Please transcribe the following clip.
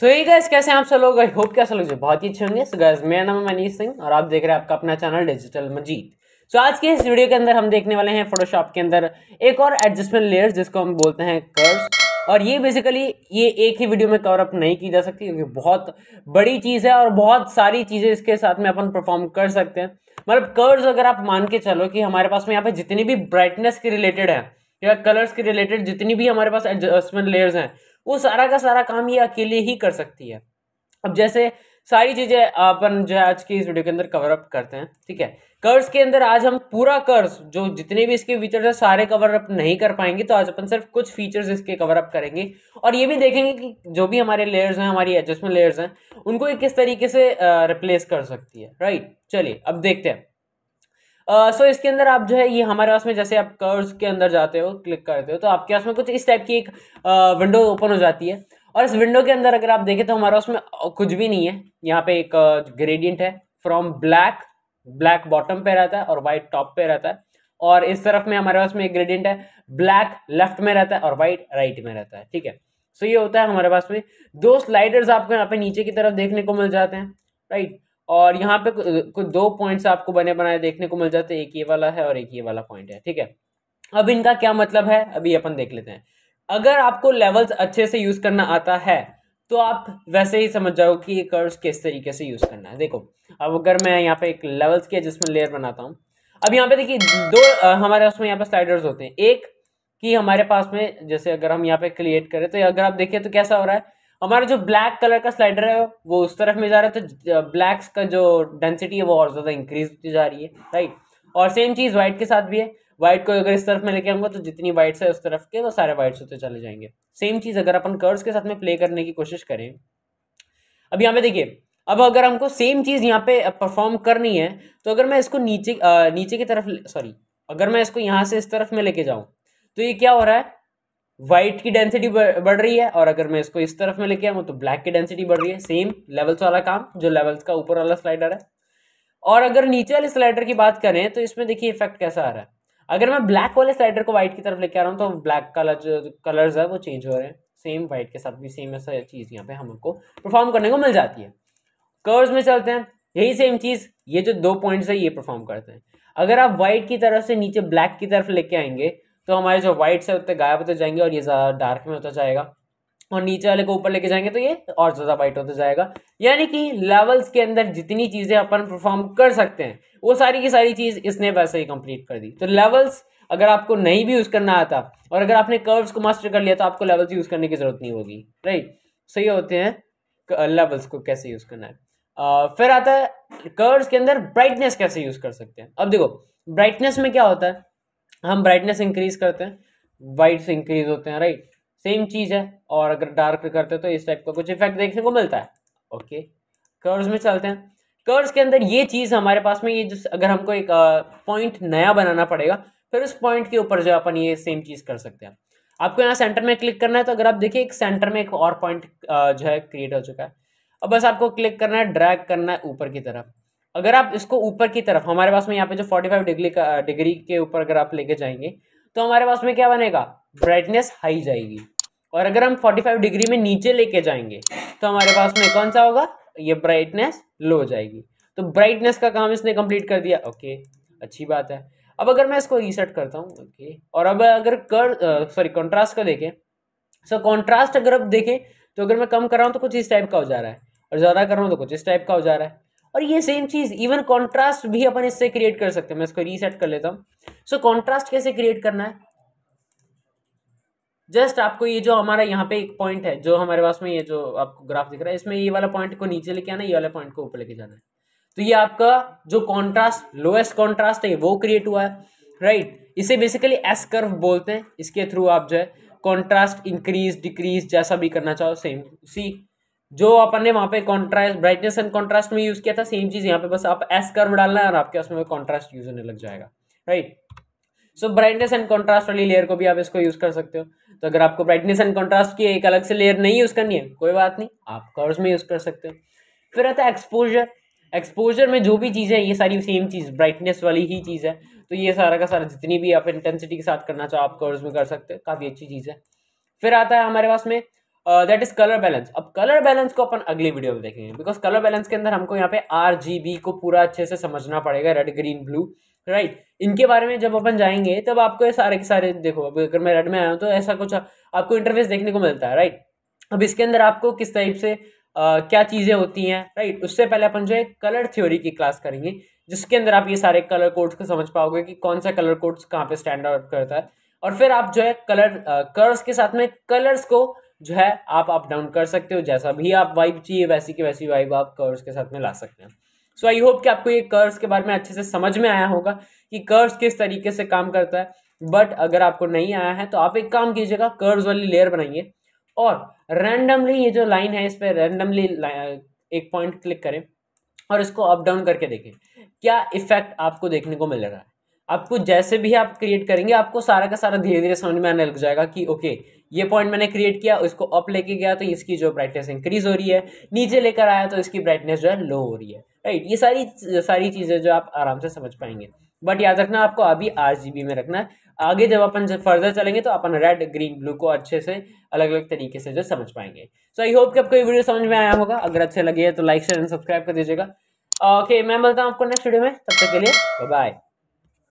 सो ये गैस कैसे आप सब लोग आई होप क्या सब लोग बहुत ही अच्छे होंगे सो गैस मेरा नाम है मनीष सिंह और आप देख रहे हैं आपका अपना channel digital Majeed so so, आज के इस वीडियो के अंदर हम देखने वाले हैं फोटोशॉप के अंदर एक और एडजस्टमेंट लेयर जिसको हम बोलते हैं कर्व्स और ये बेसिकली ये एक ही वीडियो में कवर अप नहीं की जा सकती क्योंकि बहुत बड़ी चीज़ है और बहुत सारी चीज़ें इसके साथ में अपन परफॉर्म कर सकते हैं मतलब कर्व्स अगर आप मान के चलो कि हमारे पास में यहाँ पे जितनी भी ब्राइटनेस के रिलेटेड है या कलर्स के रिलेटेड जितनी भी हमारे पास एडजस्टमेंट लेयर्स हैं वो सारा का सारा काम ये अकेले ही कर सकती है अब जैसे सारी चीज़ें अपन जो है आज की इस वीडियो के अंदर कवर अप करते हैं ठीक है कर्ज के अंदर आज हम पूरा कर्ज जो जितने भी इसके फीचर्स है सारे कवर अप नहीं कर पाएंगे तो आज अपन सिर्फ कुछ फीचर्स इसके कवर अप करेंगे और ये भी देखेंगे कि जो भी हमारे लेयर्स हैं हमारी एडजस्टमेंट लेयर्स हैं उनको किस तरीके से रिप्लेस कर सकती है राइट चलिए अब देखते हैं सो uh, so, इसके अंदर आप जो है ये हमारे पास में जैसे आप कर्व्स के अंदर जाते हो क्लिक करते हो तो आपके पास में कुछ इस टाइप की एक विंडो uh, ओपन हो जाती है और इस विंडो के अंदर अगर आप देखें तो हमारे पास में कुछ भी नहीं है यहाँ पे एक ग्रेडियंट है फ्रॉम ब्लैक ब्लैक बॉटम पे रहता है और वाइट टॉप पे रहता है और इस तरफ में हमारे पास में एक ग्रेडियंट है ब्लैक लेफ्ट में रहता है और वाइट राइट में रहता है ठीक है सो so, ये होता है हमारे पास में दो स्लाइडर्स आपको यहाँ पे नीचे की तरफ देखने को मिल जाते हैं राइट और यहाँ पे कुछ दो पॉइंट्स आपको बने बनाए देखने को मिल जाते हैं एक ये वाला है और एक ये वाला पॉइंट है ठीक है अब इनका क्या मतलब है अभी अपन देख लेते हैं अगर आपको लेवल्स अच्छे से यूज़ करना आता है तो आप वैसे ही समझ जाओ कि कर्व्स किस तरीके से यूज़ करना है देखो अब अगर मैं यहाँ पे एक लेवल्स के एडजस्टमेंट लेयर बनाता हूँ अब यहाँ पे देखिए दो आ, हमारे उसमें यहाँ पे स्लाइडर्स होते हैं एक कि हमारे पास में जैसे अगर हम यहाँ पे क्रिएट करें तो अगर आप देखिए तो कैसा हो रहा है हमारा जो ब्लैक कलर का स्लाइडर है वो उस तरफ में जा रहा है तो ब्लैक्स का जो डेंसिटी है वो और ज़्यादा इंक्रीज होती जा रही है राइट और सेम चीज़ व्हाइट के साथ भी है वाइट को अगर इस तरफ में लेके आऊंगा तो जितनी वाइट्स है उस तरफ के वो तो सारे वाइट्स होते चले जाएंगे सेम चीज़ अगर अपन कर्व्स के साथ में प्ले करने की कोशिश करें अब यहाँ पे देखिए अब अगर हमको सेम चीज़ यहाँ पे परफॉर्म करनी है तो अगर मैं इसको नीचे आ, नीचे की तरफ सॉरी अगर मैं इसको यहाँ से इस तरफ में लेके जाऊँ तो ये क्या हो रहा है व्हाइट की डेंसिटी बढ़ रही है और अगर मैं इसको इस तरफ में लेके आऊँ तो ब्लैक की डेंसिटी बढ़ रही है सेम लेवल्स वाला काम जो लेवल्स का ऊपर वाला स्लाइडर है और अगर नीचे वाले स्लाइडर की बात करें तो इसमें देखिए इफेक्ट कैसा आ रहा है अगर मैं ब्लैक वाले स्लाइडर को व्हाइट की तरफ लेके आ रहा हूँ तो ब्लैक कलर जो कलर्स है वो चेंज हो रहे हैं सेम व्हाइट के साथ भी सेम ऐसा चीज़ यहाँ पे हमको परफॉर्म करने को मिल जाती है कर्व्स में चलते हैं यही सेम चीज़ ये जो दो पॉइंट्स है ये परफॉर्म करते हैं अगर आप व्हाइट की तरफ से नीचे ब्लैक की तरफ लेके आएंगे तो हमारे जो व्हाइट्स है उतने गायब होते जाएंगे और ये ज़्यादा डार्क में होता जाएगा और नीचे वाले को ऊपर लेके जाएंगे तो ये और ज़्यादा वाइट होता जाएगा यानी कि लेवल्स के अंदर जितनी चीज़ें अपन परफॉर्म कर सकते हैं वो सारी की सारी चीज़ इसने वैसे ही कंप्लीट कर दी तो लेवल्स अगर आपको नहीं भी यूज़ करना आता और अगर आपने कर्व्स को मास्टर कर लिया तो आपको लेवल्स यूज़ करने की ज़रूरत नहीं होगी राइट सही होते हैं लेवल्स को कैसे यूज़ करना है फिर आता है कर्व्स के अंदर ब्राइटनेस कैसे यूज़ कर सकते हैं अब देखो ब्राइटनेस में क्या होता है हम ब्राइटनेस इंक्रीज करते हैं वाइट्स इंक्रीज होते हैं राइट सेम चीज़ है और अगर डार्क करते हैं तो इस टाइप का कुछ इफेक्ट देखने को मिलता है ओके कर्व्स में चलते हैं कर्व्स के अंदर ये चीज़ हमारे पास में ये जो अगर हमको एक पॉइंट नया बनाना पड़ेगा फिर उस पॉइंट के ऊपर जो अपन ये सेम चीज़ कर सकते हैं आपको यहाँ सेंटर में क्लिक करना है तो अगर आप देखिए एक सेंटर में एक और पॉइंट जो है क्रिएट हो चुका है अब बस आपको क्लिक करना है ड्रैग करना है ऊपर की तरफ अगर आप इसको ऊपर की तरफ हमारे पास में यहाँ पे जो 45 डिग्री का डिग्री के ऊपर अगर आप लेके जाएंगे तो हमारे पास में क्या बनेगा ब्राइटनेस हाई जाएगी और अगर हम 45 डिग्री में नीचे लेके जाएंगे तो हमारे पास में कौन सा होगा ये ब्राइटनेस लो जाएगी तो ब्राइटनेस का काम इसने कंप्लीट कर दिया ओके अच्छी बात है अब अगर मैं इसको रीसेट करता हूँ ओके और अब अगर कर सॉरी कॉन्ट्रास्ट का देखें सो कॉन्ट्रास्ट अगर आप देखें तो अगर मैं कम कर रहा हूँ तो कुछ इस टाइप का हो जा रहा है और ज़्यादा कर रहा हूँ तो कुछ इस टाइप का हो जा रहा है और ये सेम चीज़ इवन कॉन्ट्रास्ट भी अपन इससे क्रिएट कर सकते हैं मैं इसको रीसेट कर लेता हूं सो कॉन्ट्रास्ट कैसे क्रिएट करना है जस्ट आपको ये जो हमारा यहाँ पे एक पॉइंट है जो हमारे पास में ये जो आपको ग्राफ दिख रहा है इसमें ये वाला पॉइंट को नीचे लेके आना ये वाला पॉइंट को ऊपर लेके जाना है तो ये आपका जो कॉन्ट्रास्ट लोएस्ट कॉन्ट्रास्ट है वो क्रिएट हुआ है राइट right? इसे बेसिकली एस कर्व बोलते हैं इसके थ्रू आप जो है कॉन्ट्रास्ट इंक्रीज डिक्रीज जैसा भी करना चाहो सेम सी जो अपन ने वहाँ पे कॉन्ट्रास्ट ब्राइटनेस एंड कॉन्ट्रास्ट में यूज़ किया था सेम चीज़ यहाँ पे बस आप एस कर्व डालना है और आपके उसमें कॉन्ट्रास्ट यूज होने लग जाएगा right so brightness and contrast वाली लेयर को भी आप इसको यूज़ कर सकते हो तो अगर आपको ब्राइटनेस एंड कॉन्ट्रास्ट की एक अलग से लेयर नहीं यूज़ करनी है कोई बात नहीं आप कर्व्स में यूज़ कर सकते हो फिर आता है एक्सपोजर एक्सपोजर में जो भी चीज़ें हैं ये सारी सेम चीज़ ब्राइटनेस वाली ही चीज़ है तो ये सारा का सारा जितनी भी आप इंटेंसिटी के साथ करना चाहो आप कर्व्स में कर सकते हो काफ़ी अच्छी चीज़ है फिर आता है हमारे पास में दैट इज कलर बैलेंस अब कलर बैलेंस को अपन अगली वीडियो में देखेंगे बिकॉज कलर बैलेंस के अंदर हमको यहाँ पे आर जी बी को पूरा अच्छे से समझना पड़ेगा रेड ग्रीन ब्लू राइट इनके बारे में जब अपन जाएंगे तब आपको ये सारे के सारे देखो अब अगर मैं रेड में आया हूँ तो ऐसा कुछ आपको इंटरफेस देखने को मिलता है राइट अब इसके अंदर आपको किस टाइप से आ, uh, क्या चीज़ें होती हैं राइट उससे पहले अपन जो है कलर थ्योरी की क्लास करेंगे जिसके अंदर आप ये सारे कलर कोड्स को समझ पाओगे कि कौन सा कलर कोड्स कहाँ पे स्टैंड आउट करता है और फिर आप जो है कलर कर्व्स uh, के साथ में कलर्स को जो है आप अप डाउन कर सकते हो जैसा भी आप वाइब चाहिए वैसी की वैसी वाइब आप कर्व्स के साथ में ला सकते हैं सो आई होप कि आपको ये कर्व्स के बारे में अच्छे से समझ में आया होगा कि कर्व्स किस तरीके से काम करता है बट अगर आपको नहीं आया है तो आप एक काम कीजिएगा कर्व्स वाली लेयर बनाइए और रैंडमली ये जो लाइन है इस पर रैंडमली एक पॉइंट क्लिक करें और इसको अप डाउन करके देखें क्या इफेक्ट आपको देखने को मिल रहा है आपको जैसे भी आप क्रिएट करेंगे आपको सारा का सारा धीरे धीरे समझ में आने लग जाएगा कि ओके ये पॉइंट मैंने क्रिएट किया उसको अप लेके गया तो इसकी जो ब्राइटनेस इंक्रीज हो रही है नीचे लेकर आया तो इसकी ब्राइटनेस जो है लो हो रही है राइट ये सारी सारी चीज़ें जो आप आराम से समझ पाएंगे बट याद रखना आपको अभी आर में रखना है आगे जब अपन फर्दर चलेंगे तो अपन रेड ग्रीन ब्लू को अच्छे से अलग अलग तरीके से जो समझ पाएंगे सो आई होप कि आपको ये वीडियो समझ में आया होगा अगर अच्छे लगे तो लाइक शेयर एंड सब्सक्राइब कर दीजिएगा ओके okay, मैं मिलता हूँ आपको नेक्स्ट वीडियो में तब तक के लिए बाय